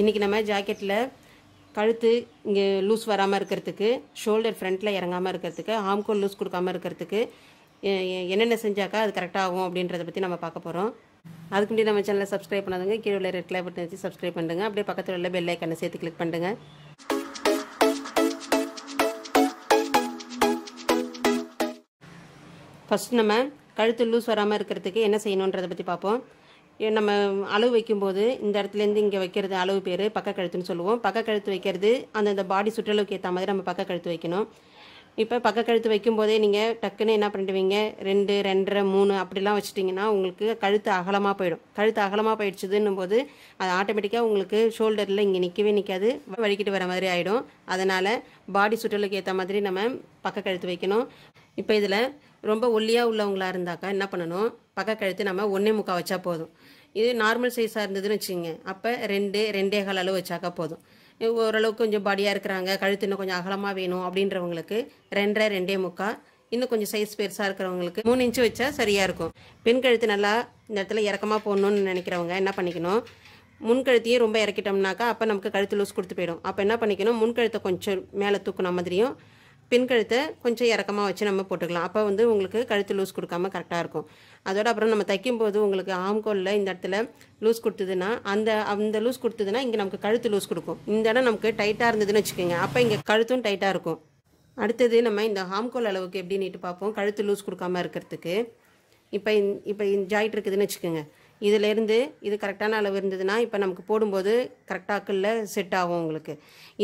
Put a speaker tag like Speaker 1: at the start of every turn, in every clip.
Speaker 1: இன்றைக்கி நம்ம ஜாக்கெட்டில் கழுத்து இங்கே லூஸ் வராமல் இருக்கிறதுக்கு ஷோல்டர் ஃப்ரண்ட்டில் இறங்காமல் இருக்கிறதுக்கு ஆம்கோல் லூஸ் கொடுக்காமல் இருக்கிறதுக்கு என்னென்ன செஞ்சாக்கா அது கரெக்டாக ஆகும் அப்படின்றத பற்றி நம்ம பார்க்க போகிறோம் அதுக்கு முன்னாடி நம்ம சேனலை சப்ஸ்கிரைப் பண்ணாதுங்க கீழே உள்ள ரெட் லைக் வச்சு சப்ஸ்கிரைப் பண்ணுங்க அப்படியே பக்கத்தில் உள்ள பெல் ஐக்கனை சேர்த்து கிளிக் பண்ணுங்கள் ஃபஸ்ட் நம்ம கழுத்து லூஸ் வராமல் இருக்கிறதுக்கு என்ன செய்யணுன்றதை பற்றி பார்ப்போம் நம்ம அளவு வைக்கும்போது இந்த இடத்துலேருந்து இங்கே வைக்கிறது அளவு பேர் பக்க கழுத்துன்னு சொல்லுவோம் பக்க கழுத்து வைக்கிறது அந்தந்த பாடி சுற்றளவுக்கு ஏற்ற மாதிரி நம்ம பக்க கழுத்து வைக்கணும் இப்போ பக்க கழுத்து வைக்கும்போதே நீங்கள் டக்குன்னு என்ன பண்ணிடுவீங்க ரெண்டு ரெண்டரை மூணு அப்படிலாம் வச்சுட்டிங்கன்னா உங்களுக்கு கழுத்து அகலமாக போயிடும் கழுத்து அகலமாக போயிடுச்சுதுன்னும் போது அது ஆட்டோமேட்டிக்காக உங்களுக்கு ஷோல்டரில் இங்கே நிற்கவே நிற்காது வலிக்கிட்டு வர மாதிரி ஆகிடும் அதனால் பாடி சுற்றலுக்கு ஏற்ற மாதிரி நம்ம பக்க கழுத்து வைக்கணும் இப்போ இதில் ரொம்ப ஒல்லியாக உள்ளவங்களாக இருந்தாக்கா என்ன பண்ணணும் பக்க நம்ம ஒன்றே முக்கால் வச்சா போதும் இது நார்மல் சைஸாக இருந்ததுன்னு வச்சுங்க அப்போ ரெண்டு ரெண்டே கால் அளவு வச்சாக்கா போதும் ஓரளவுக்கு கொஞ்சம் பாடியாக இருக்கிறாங்க கழுத்து இன்னும் கொஞ்சம் அகலமாக வேணும் அப்படின்றவங்களுக்கு ரெண்டரை ரெண்டே முக்கால் இன்னும் கொஞ்சம் சைஸ் பெருசாக இருக்கிறவங்களுக்கு மூணு இன்ச்சு வச்சா சரியாக இருக்கும் பெண் கழுத்து நல்லா இந்த இடத்துல இறக்கமாக போடணும்னு நினைக்கிறவங்க என்ன பண்ணிக்கணும் முன்கழுத்தையும் ரொம்ப இறக்கிட்டோம்னாக்கா அப்போ நமக்கு கழுத்து லூஸ் கொடுத்து போயிடும் அப்போ என்ன பண்ணிக்கணும் முன்கழுத்தை கொஞ்சம் மேலே தூக்குன மாதிரியும் பின் கழுத்தை கொஞ்சம் இறக்கமாக வச்சு நம்ம போட்டுக்கலாம் அப்போ வந்து உங்களுக்கு கழுத்து லூஸ் கொடுக்காம கரெக்டாக இருக்கும் அதோட அப்புறம் நம்ம தைக்கும்போது உங்களுக்கு ஆம்கோலில் இந்த இடத்துல லூஸ் கொடுத்ததுன்னா அந்த அந்த லூஸ் கொடுத்ததுன்னா இங்கே நமக்கு கழுத்து லூஸ் கொடுக்கும் இந்த இடம் நமக்கு டைட்டாக இருந்ததுன்னு வச்சுக்கோங்க அப்போ இங்கே கழுத்தும் டைட்டாக இருக்கும் அடுத்தது நம்ம இந்த ஹாம்கோல் அளவுக்கு எப்படி நீட்டு பார்ப்போம் கழுத்து லூஸ் கொடுக்காம இருக்கிறதுக்கு இப்போ இப்போ ஜாயிட் இருக்குதுன்னு வச்சுக்கோங்க இதிலேருந்து இது கரெக்டான அளவு இருந்ததுன்னா இப்போ நமக்கு போடும்போது கரெக்டாக கல்ல செட் ஆகும் உங்களுக்கு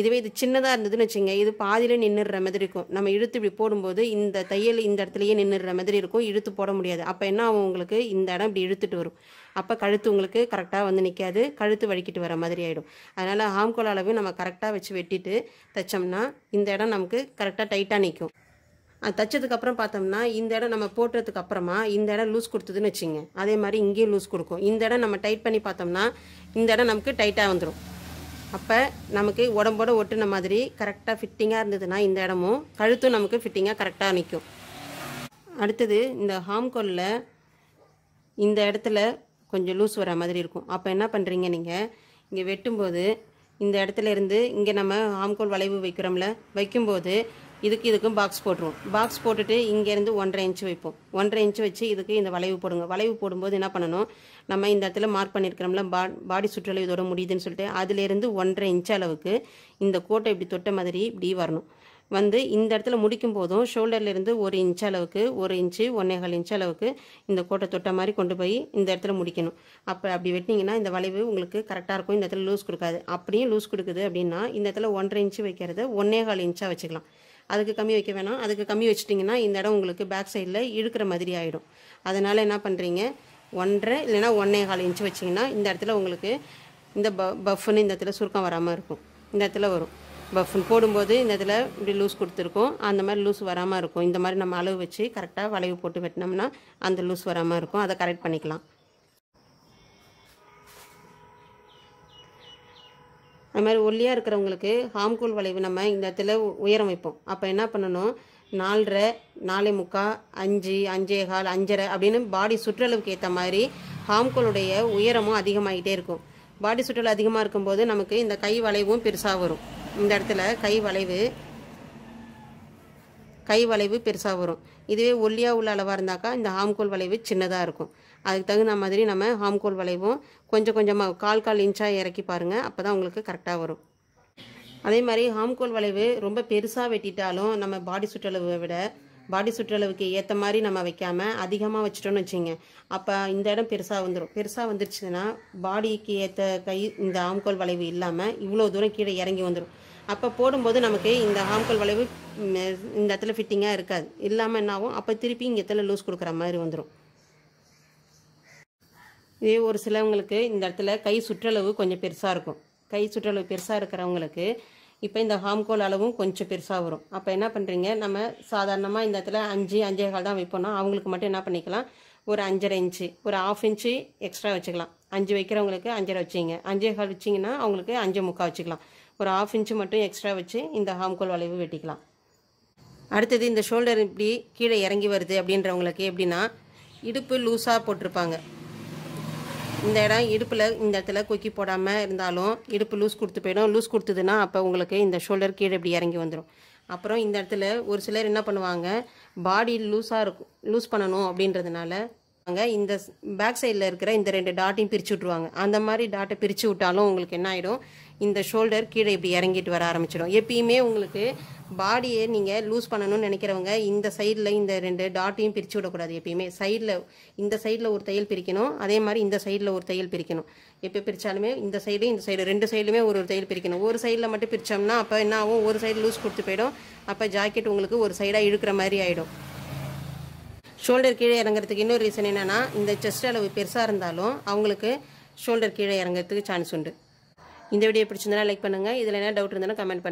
Speaker 1: இதுவே இது சின்னதாக இருந்ததுன்னு வச்சுங்க இது பாதியில் நின்றுடுற மாதிரி இருக்கும் நம்ம இழுத்து இப்படி போடும்போது இந்த தையல் இந்த இடத்துலையே நின்றுடுற மாதிரி இருக்கும் இழுத்து போட முடியாது அப்போ என்ன ஆகும் உங்களுக்கு இந்த இடம் இப்படி இழுத்துட்டு வரும் அப்போ கழுத்து உங்களுக்கு கரெக்டாக வந்து நிற்காது கழுத்து வழுக்கிட்டு வர மாதிரி ஆகிடும் அதனால் ஆம்கோல் அளவு நம்ம கரெக்டாக வச்சு வெட்டிட்டு தைச்சோம்னா இந்த இடம் நமக்கு கரெக்டாக டைட்டாக நிற்கும் அது தைச்சதுக்கப்புறம் பார்த்தோம்னா இந்த இடம் நம்ம போட்டதுக்கு அப்புறமா இந்த இடம் லூஸ் கொடுத்ததுன்னு வச்சுங்க அதே மாதிரி இங்கேயும் லூஸ் கொடுக்கும் இந்த இடம் நம்ம டைட் பண்ணி பார்த்தோம்னா இந்த இடம் நமக்கு டைட்டாக வந்துடும் அப்போ நமக்கு உடம்போட ஒட்டுன மாதிரி கரெக்டாக ஃபிட்டிங்காக இருந்ததுன்னா இந்த இடமும் கழுத்தும் நமக்கு ஃபிட்டிங்காக கரெக்டாக நிற்கும் அடுத்தது இந்த ஹாம்கோலில் இந்த இடத்துல கொஞ்சம் லூஸ் வர மாதிரி இருக்கும் அப்போ என்ன பண்ணுறீங்க நீங்கள் இங்கே வெட்டும்போது இந்த இடத்துல இருந்து இங்கே நம்ம ஆம்கோல் வளைவு வைக்கிறோம்ல வைக்கும்போது இதுக்கு இதுக்கும் பாக்ஸ் போட்டுருவோம் பாக்ஸ் போட்டுட்டு இங்கேருந்து ஒன்றரை இன்ச்சு வைப்போம் ஒன்றரை இன்ச்சு வச்சு இதுக்கு இந்த வளைவு போடுங்க வளைவு போடும்போது என்ன பண்ணணும் நம்ம இந்த இடத்துல மார்க் பண்ணியிருக்கிறோம்ல பா பாடி சுற்றளவு இதோட முடியுதுன்னு சொல்லிட்டு அதுலேருந்து ஒன்றரை இன்ச்சு அளவுக்கு இந்த கோட்டை இப்படி தொட்ட மாதிரி இப்படி வரணும் வந்து இந்த இடத்துல முடிக்கும் போதும் ஷோல்டர்லேருந்து ஒரு இன்ச் அளவுக்கு ஒரு இன்ச்சு ஒன்றேகால் இன்ச் அளவுக்கு இந்த கோட்டை தொட்ட மாதிரி கொண்டு போய் இந்த இடத்துல முடிக்கணும் அப்போ அப்படி வெட்டிங்கன்னா இந்த வளைவு உங்களுக்கு கரெக்டாக இருக்கும் இந்த இடத்துல லூஸ் கொடுக்காது அப்படியும் லூஸ் கொடுக்குது அப்படின்னா இந்த இடத்துல ஒன்றரை இன்ச்சு வைக்கிறது ஒன்னேகால் இன்ச்சாக வச்சுக்கலாம் அதுக்கு கம்மி வைக்க வேணாம் அதுக்கு கம்மி வச்சிட்டிங்கன்னா இந்த இடம் உங்களுக்கு பேக் சைடில் இழுக்கிற மாதிரி ஆகிடும் அதனால் என்ன பண்ணுறீங்க ஒன்றரை இல்லைனா ஒன்றே கால் இன்ச்சு வச்சிங்கன்னா இந்த இடத்துல உங்களுக்கு இந்த ப பஃப்னு இந்த இடத்துல சுருக்கம் வராமல் இருக்கும் இந்த இடத்துல வரும் பஃப்னு போடும்போது இந்த இடத்துல இப்படி லூஸ் கொடுத்துருக்கோம் அந்த மாதிரி லூஸ் வராமல் இருக்கும் இந்த மாதிரி நம்ம அளவு வச்சு கரெக்டாக வளைவு போட்டு வெட்டினோம்னா அந்த லூஸ் வராமல் இருக்கும் அதை கரெக்ட் பண்ணிக்கலாம் அது மாதிரி ஒல்லியாக இருக்கிறவங்களுக்கு ஹாம்கூல் வளைவு நம்ம இந்த இடத்துல உயரம் வைப்போம் அப்போ என்ன பண்ணணும் நாலரை நாலே முக்கால் அஞ்சு அஞ்சே கால் அஞ்சரை அப்படின்னு பாடி சுற்றளவுக்கு ஏற்ற மாதிரி ஹாம்கோளுடைய உயரமும் அதிகமாகிட்டே இருக்கும் பாடி சுற்றளவு அதிகமாக இருக்கும்போது நமக்கு இந்த கை வளைவும் பெருசாக வரும் இந்த இடத்துல கை வளைவு கை வளைவு பெருசாக வரும் இதுவே ஒல்லியாக உள்ள அளவாக இருந்தாக்கா இந்த ஹாம்கோல் வளைவு சின்னதாக இருக்கும் அதுக்கு தகுந்த மாதிரி நம்ம ஹாம்கோல் வளைவும் கொஞ்சம் கொஞ்சமாக கால் கால் இன்ச்சாக இறக்கி பாருங்கள் அப்போ தான் உங்களுக்கு கரெக்டாக வரும் அதே மாதிரி ஹாம்கோல் வளைவு ரொம்ப பெருசாக வெட்டிட்டாலும் நம்ம பாடி சுற்றளவை விட பாடி சுற்றளவுக்கு ஏற்ற மாதிரி நம்ம வைக்காமல் அதிகமாக வச்சிட்டோம்னு வச்சுங்க அப்போ இந்த இடம் பெருசாக வந்துடும் பெருசாக வந்துருச்சுன்னா பாடிக்கு ஏற்ற கை இந்த ஆம்கோல் வளைவு இல்லாமல் இவ்வளோ தூரம் கீழே இறங்கி வந்துடும் அப்போ போடும்போது நமக்கு இந்த ஆம்கோல் வளைவு இந்த இடத்துல ஃபிட்டிங்காக இருக்காது இல்லாமல் என்னாகும் அப்போ திருப்பி இங்கே இடத்துல லூஸ் கொடுக்குற மாதிரி வந்துடும் இதே ஒரு சிலவங்களுக்கு இந்த இடத்துல கை சுற்றளவு கொஞ்சம் பெருசாக இருக்கும் கை சுற்றளவு பெருசாக இருக்கிறவங்களுக்கு இப்போ இந்த ஹாம்கோல் அளவும் கொஞ்சம் பெருசாக வரும் அப்போ என்ன பண்ணுறீங்க நம்ம சாதாரணமாக இந்த இடத்துல அஞ்சு அஞ்சே கால் தான் வைப்போம்னா அவங்களுக்கு மட்டும் என்ன பண்ணிக்கலாம் ஒரு அஞ்சரை இன்ச்சு ஒரு ஆஃப் இன்ச்சு எக்ஸ்ட்ரா வச்சுக்கலாம் அஞ்சு வைக்கிறவங்களுக்கு அஞ்சரை வச்சிங்க அஞ்சே கால் வச்சிங்கன்னா அவங்களுக்கு அஞ்சு முக்கால் வச்சுக்கலாம் ஒரு ஆஃப் இன்ச்சு மட்டும் எக்ஸ்ட்ரா வச்சு இந்த ஹாம்கோல் வளைவு வெட்டிக்கலாம் அடுத்தது இந்த ஷோல்டர் இப்படி கீழே இறங்கி வருது அப்படின்றவங்களுக்கு எப்படின்னா இடுப்பு லூஸாக போட்டிருப்பாங்க இந்த இடம் இடுப்பில் இந்த இடத்துல கொக்கி போடாமல் இருந்தாலும் இடுப்பு லூஸ் கொடுத்து போயிடும் லூஸ் கொடுத்ததுன்னா அப்போ உங்களுக்கு இந்த ஷோல்டர் கீழே இப்படி இறங்கி வந்துடும் அப்புறம் இந்த இடத்துல ஒரு சிலர் என்ன பண்ணுவாங்க பாடி லூஸாக இருக்கும் லூஸ் பண்ணணும் அப்படின்றதுனால அங்கே இந்த பேக் சைடில் இருக்கிற இந்த ரெண்டு டாட்டையும் பிரித்து விட்ருவாங்க அந்த மாதிரி டாட்டை பிரித்து விட்டாலும் உங்களுக்கு என்ன ஆகிடும் இந்த ஷோல்டர் கீழே இப்படி இறங்கிட்டு வர ஆரம்பிச்சிடும் எப்பயுமே உங்களுக்கு பாடியை நீங்கள் லூஸ் பண்ணணும்னு நினைக்கிறவங்க இந்த சைடில் இந்த ரெண்டு டாட்டையும் பிரித்து விடக்கூடாது எப்பயுமே சைடில் இந்த சைடில் ஒரு தையல் பிரிக்கணும் அதே மாதிரி இந்த சைடில் ஒரு தையல் பிரிக்கணும் எப்போ பிரித்தாலுமே இந்த சைடு இந்த சைடு ரெண்டு சைடுமே ஒரு ஒரு தையல் பிரிக்கணும் ஒரு சைடில் மட்டும் பிரித்தோம்னா அப்போ என்ன ஆகும் ஒரு சைடு லூஸ் கொடுத்து போயிடும் அப்போ ஜாக்கெட் உங்களுக்கு ஒரு சைடாக இழுக்கிற மாதிரி ஆகிடும் ஷோல்டர் கீழே இறங்குறதுக்கு இன்னொரு ரீசன் என்னென்னா இந்த செஸ்ட் அளவு பெருசாக இருந்தாலும் அவங்களுக்கு ஷோல்டர் கீழே இறங்குறதுக்கு சான்ஸ் உண்டு இந்த வீடியோ பிடிச்சிருந்தனா லைக் பண்ணுங்கள் இதில் என்ன டவுட் இருந்தாலும் கமெண்ட் பண்ணுங்கள்